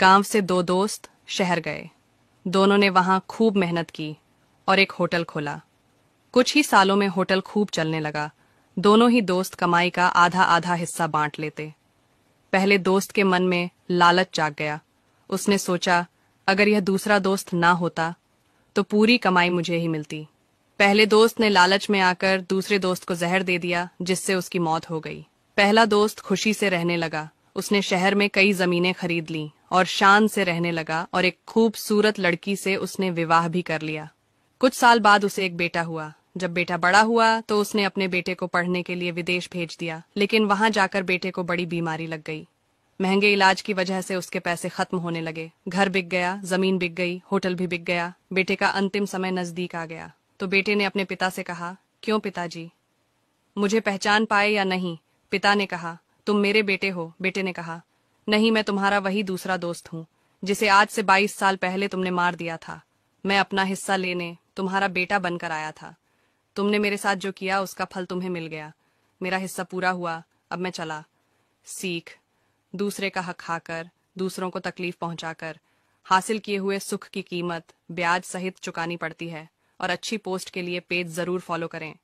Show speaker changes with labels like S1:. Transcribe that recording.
S1: गांव से दो दोस्त शहर गए दोनों ने वहां खूब मेहनत की और एक होटल खोला कुछ ही सालों में होटल खूब चलने लगा दोनों ही दोस्त कमाई का आधा आधा हिस्सा बांट लेते पहले दोस्त के मन में लालच जाग गया उसने सोचा अगर यह दूसरा दोस्त ना होता तो पूरी कमाई मुझे ही मिलती पहले दोस्त ने लालच में आकर दूसरे दोस्त को जहर दे दिया जिससे उसकी मौत हो गई पहला दोस्त खुशी से रहने लगा उसने शहर में कई जमीनें खरीद ली और शान से रहने लगा और एक खूबसूरत लड़की से उसने विवाह भी कर लिया कुछ साल बाद उसे एक बेटा हुआ जब बेटा बड़ा हुआ तो उसने अपने बेटे को पढ़ने के लिए विदेश भेज दिया लेकिन वहां जाकर बेटे को बड़ी बीमारी लग गई महंगे इलाज की वजह से उसके पैसे खत्म होने लगे घर बिक गया जमीन बिक गई होटल भी बिक गया बेटे का अंतिम समय नजदीक आ गया तो बेटे ने अपने पिता से कहा क्यों पिताजी मुझे पहचान पाए या नहीं पिता ने कहा तुम मेरे बेटे हो बेटे ने कहा नहीं मैं तुम्हारा वही दूसरा दोस्त हूँ जिसे आज से बाईस साल पहले तुमने मार दिया था मैं अपना हिस्सा लेने तुम्हारा बेटा बनकर आया था तुमने मेरे साथ जो किया उसका फल तुम्हें मिल गया मेरा हिस्सा पूरा हुआ अब मैं चला सीख दूसरे का हक खाकर दूसरों को तकलीफ पहुंचाकर हासिल किए हुए सुख की कीमत ब्याज सहित चुकानी पड़ती है और अच्छी पोस्ट के लिए पेज जरूर फॉलो करें